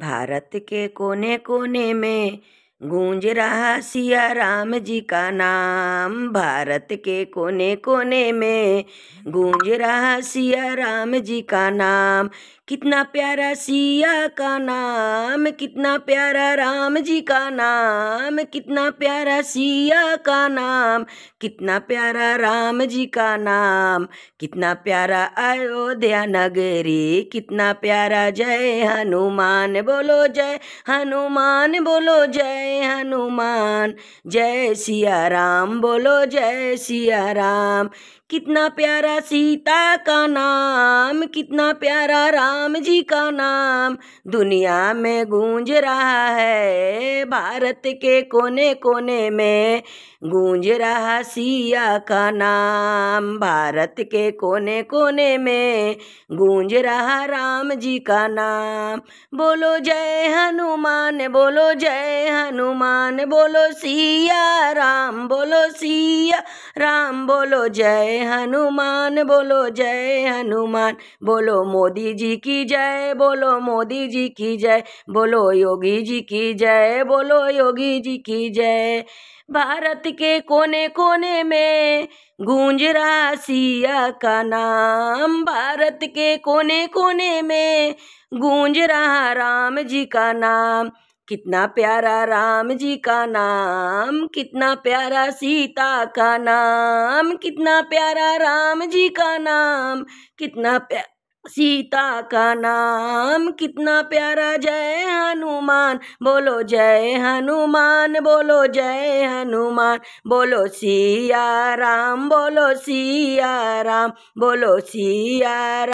भारत के कोने कोने में गूंज रहा सिया राम जी का नाम भारत के कोने कोने में गूंज रहा सिया राम जी का नाम कितना प्यारा सिया का नाम कितना प्यारा राम जी का नाम कितना प्यारा सिया का नाम कितना प्यारा राम जी का नाम कितना प्यारा अयोध्या नगरी कितना प्यारा जय हनुमान बोलो जय हनुमान बोलो जय हनुमान जय सिया राम बोलो जय सिया राम कितना प्यारा सीता का नाम कितना प्यारा राम जी का नाम दुनिया में गूंज रहा है भारत के कोने कोने में गूंज रहा सिया का नाम भारत के कोने कोने में गूंज रहा राम जी का नाम बोलो जय हनुमान बोलो जय हनुमान बोलो सिया राम बोलो सिया राम बोलो जय हनुमान बोलो जय हनुमान बोलो मोदी जी की जय बोलो मोदी जी की जय बोलो योगी जी की जय बोलो योगी जी की जय भारत के कोने कोने में गूंज रहा सिया का नाम भारत के कोने कोने में गूंज रहा राम जी का नाम कितना प्यारा राम जी का नाम कितना प्यारा सीता का नाम कितना प्यारा राम जी का नाम कितना प्या सीता का नाम कितना प्यारा जय हनुमान बोलो जय हनुमान बोलो जय हनुमान बोलो सिया राम बोलो सिया राम बोलो सिया राम